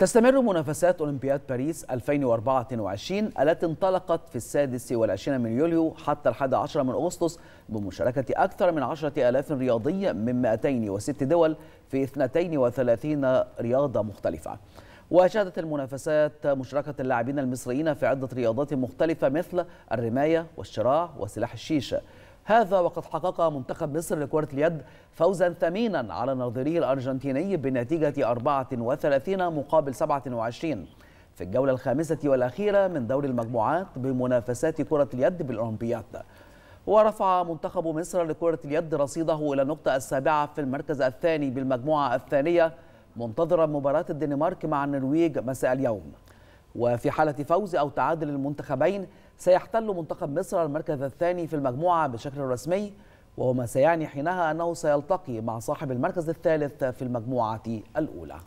تستمر منافسات أولمبياد باريس 2024 التي انطلقت في السادس والعشرين من يوليو حتى الحادي عشر من أغسطس بمشاركة أكثر من عشرة ألاف رياضي من 206 دول في 32 رياضة مختلفة وشهدت المنافسات مشاركة اللاعبين المصريين في عدة رياضات مختلفة مثل الرماية والشراع وسلاح الشيشة هذا وقد حقق منتخب مصر لكرة اليد فوزا ثمينا على نظيره الأرجنتيني بنتيجة 34 مقابل 27 في الجولة الخامسة والأخيرة من دور المجموعات بمنافسات كرة اليد بالأولمبياد ورفع منتخب مصر لكرة اليد رصيده إلى النقطة السابعة في المركز الثاني بالمجموعة الثانية منتظرا مباراة الدنمارك مع النرويج مساء اليوم وفي حالة فوز أو تعادل المنتخبين سيحتل منتخب مصر المركز الثاني في المجموعة بشكل رسمي وهو ما سيعني حينها أنه سيلتقي مع صاحب المركز الثالث في المجموعة الأولى